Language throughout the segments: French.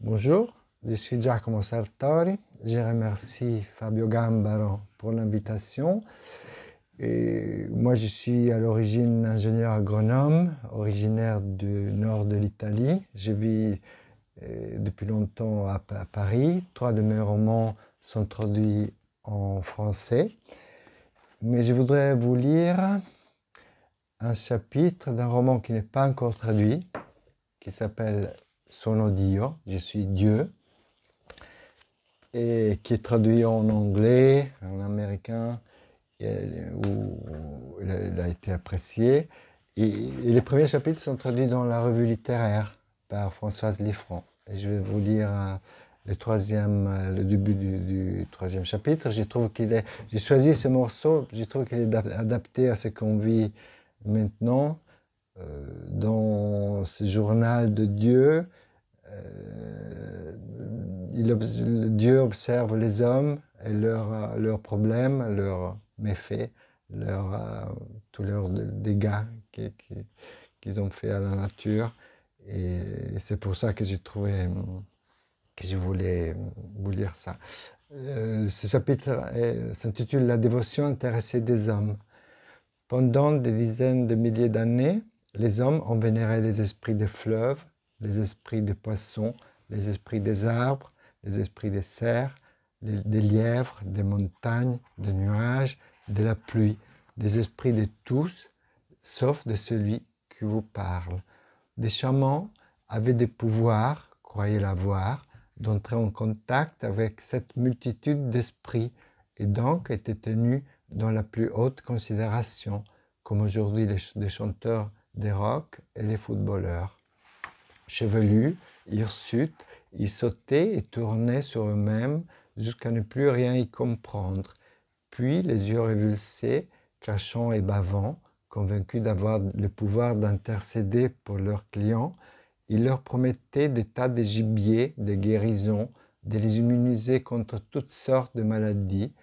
Bonjour, je suis Giacomo Sartori. Je remercie Fabio Gambaro pour l'invitation. moi, je suis à l'origine ingénieur agronome, originaire du nord de l'Italie. Je vis euh, depuis longtemps à, Paris. Trois de mes romans sont traduits en français. Mais je voudrais vous lire un chapitre d'un roman qui n'est pas encore traduit, qui s'appelle Sono je suis Dieu, et qui est traduit en anglais, en américain, euh, où il a été apprécié. Et, les premiers chapitres sont traduits dans la revue littéraire par Françoise Liffrand. je vais vous lire euh, le, troisième, euh, le début du, troisième chapitre. qu'il j'ai choisi ce morceau, je trouve qu'il est adapté à ce qu'on vit maintenant dans ce journal de Dieu euh, Dieu observe les hommes et leurs problèmes, leurs méfaits, euh, tous leurs dégâts qu'ils ont faits à la nature. Et c'est pour ça que j'ai trouvé que je voulais vous lire ça. Euh, ce chapitre s'intitule La dévotion intéressée des hommes. Pendant des dizaines de milliers d'années, les hommes ont vénéré les esprits des fleuves, les esprits des poissons, les esprits des arbres, les esprits des cerfs, des lièvres, des montagnes, des nuages, de la pluie, des esprits de tous, sauf de celui qui vous parle. Des chamans avaient des pouvoirs, croyez l'avoir, d'entrer en contact avec cette multitude d'esprits et donc étaient tenus dans la plus haute considération, comme aujourd'hui les, chanteurs des rock et les footballeurs chevelus, hirsutes, ils sautaient et tournaient sur eux-mêmes jusqu'à ne plus rien y comprendre. Puis, les yeux révulsés, crachant et bavant, convaincus d'avoir le pouvoir d'intercéder pour leurs clients, ils leur promettaient des tas de gibier, des guérisons, de les immuniser contre toutes sortes de maladies,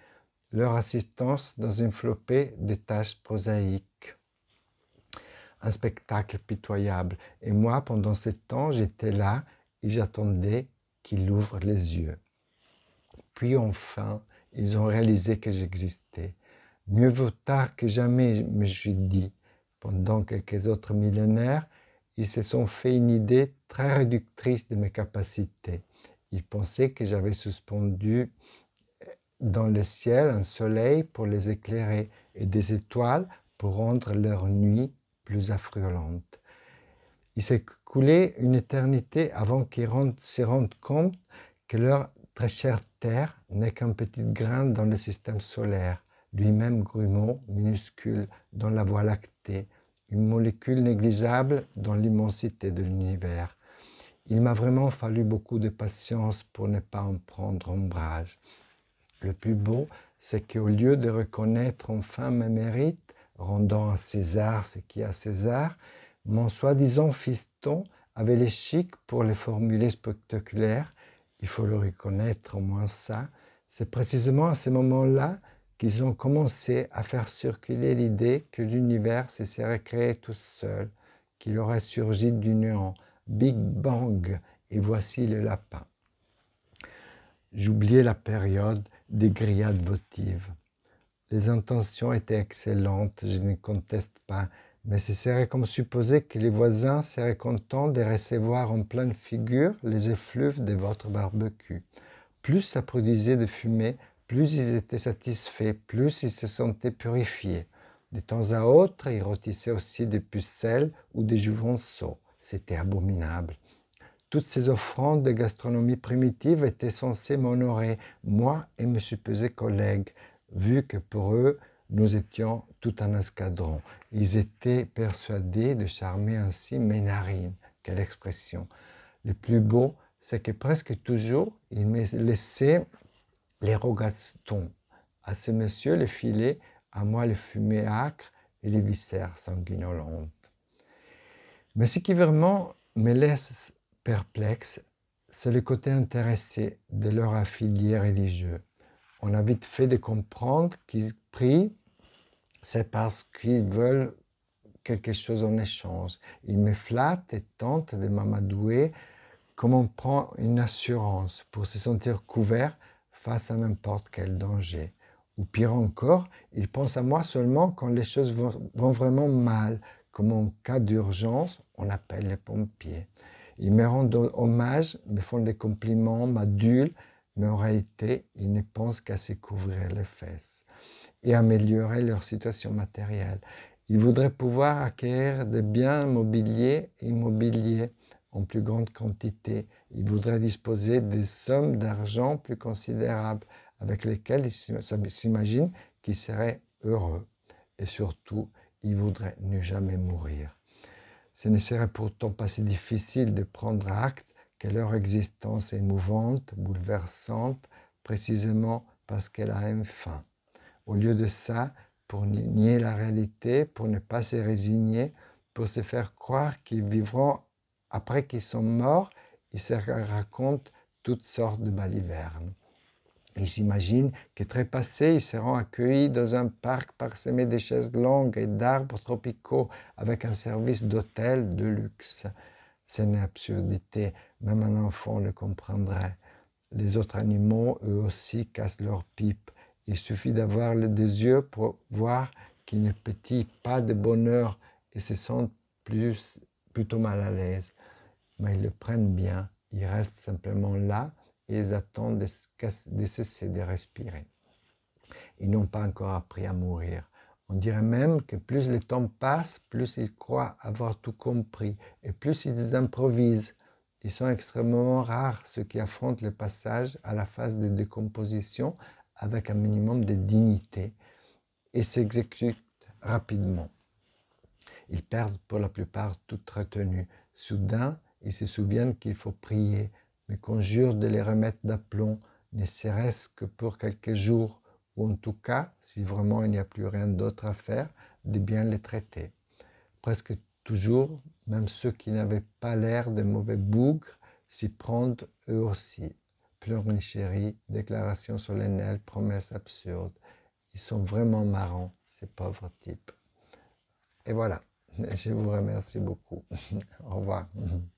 leur assistance dans une flopée de tâches prosaïques un spectacle pitoyable. Et moi, pendant ce temps, j'étais là et j'attendais qu'il ouvre les yeux. Puis enfin, ils ont réalisé que j'existais. Mieux vaut tard que jamais, me suis dit. Pendant quelques autres millénaires, ils se sont fait une idée très réductrice de mes capacités. Ils pensaient que j'avais suspendu euh, dans le ciel un soleil pour les éclairer et des étoiles pour rendre leur nuit plus affriolante. Il s'est coulé une éternité avant qu'ils se rendent compte que leur très chère Terre n'est qu'un petit grain dans le système solaire, lui-même grumeau, minuscule, dans la Voie lactée, une molécule négligeable dans l'immensité de l'univers. Il m'a vraiment fallu beaucoup de patience pour ne pas en prendre ombrage. Le plus beau, c'est qu'au lieu de reconnaître enfin mes mérites, rendant à César ce qui est à César, mon soi-disant fiston avait les chics pour les formuler spectaculaires. Il faut le reconnaître, au moins ça. C'est précisément à ce moment-là qu'ils ont commencé à faire circuler l'idée que l'univers se serait créé tout seul, qu'il aurait surgi du néant. Big Bang, et voici le lapin. J'oubliais la période des grillades votives. Les intentions étaient excellentes, je ne conteste pas, mais ce serait comme supposer que les voisins seraient contents de recevoir en pleine figure les effluves de votre barbecue. Plus ça produisait de fumée, plus ils étaient satisfaits, plus ils se sentaient purifiés. De temps à autre, ils rôtissaient aussi des pucelles ou des jouvenceaux. C'était abominable. Toutes ces offrandes de gastronomie primitive étaient censées m'honorer, moi et mes supposés collègues, vu que pour eux, nous étions tout un escadron. Ils étaient persuadés de charmer ainsi mes narines. Quelle expression Le plus beau, c'est que presque toujours, ils me laissaient les rogatons. À ces messieurs, les filets, à moi, les fumées acres et les viscères sanguinolentes. Mais ce qui vraiment me laisse perplexe, c'est le côté intéressé de leur affilié religieux on a vite fait de comprendre qu'ils prient, c'est parce qu'ils veulent quelque chose en échange. Ils me flattent et tentent de m'amadouer comme on prend une assurance pour se sentir couvert face à n'importe quel danger. Ou pire encore, ils pensent à moi seulement quand les choses vont vraiment mal, comme en cas d'urgence, on appelle les pompiers. Ils me rendent hommage, me font des compliments, m'adulent, mais en réalité, ils ne pensent qu'à se couvrir les fesses et améliorer leur situation matérielle. Ils voudraient pouvoir acquérir des biens mobiliers et immobiliers en plus grande quantité. Ils voudraient disposer des sommes d'argent plus considérables avec lesquelles ils s'imaginent qu'ils seraient heureux. Et surtout, ils voudraient ne jamais mourir. Ce ne serait pourtant pas si difficile de prendre acte que leur existence est bouleversante, précisément parce qu'elle a une fin. Au lieu de ça, pour nier la réalité, pour ne pas se résigner, pour se faire croire qu'ils vivront après qu'ils sont morts, ils se racontent toutes sortes de balivernes. Ils s'imaginent que passés, ils seront accueillis dans un parc parsemé de chaises longues et d'arbres tropicaux avec un service d'hôtel de luxe. C'est une absurdité. Même un enfant le comprendrait. Les autres animaux, eux aussi, cassent leur pipe. Il suffit d'avoir les deux yeux pour voir qu'ils ne pétillent pas de bonheur et se sentent plus, plutôt mal à l'aise. Mais ils le prennent bien. Ils restent simplement là et ils attendent de cesser de respirer. Ils n'ont pas encore appris à mourir. On dirait même que plus le temps passe, plus ils croient avoir tout compris et plus ils improvisent. Ils sont extrêmement rares ceux qui affrontent le passage à la phase de décomposition avec un minimum de dignité et s'exécutent rapidement. Ils perdent pour la plupart toute retenue. Soudain, ils se souviennent qu'il faut prier, mais conjurent de les remettre d'aplomb, ne serait-ce que pour quelques jours, ou en tout cas, si vraiment il n'y a plus rien d'autre à faire, de bien les traiter. Presque Toujours, même ceux qui n'avaient pas l'air de mauvais bougres s'y prendent eux aussi. chérie, déclarations solennelles, promesses absurdes. Ils sont vraiment marrants, ces pauvres types. Et voilà, je vous remercie beaucoup. Au revoir.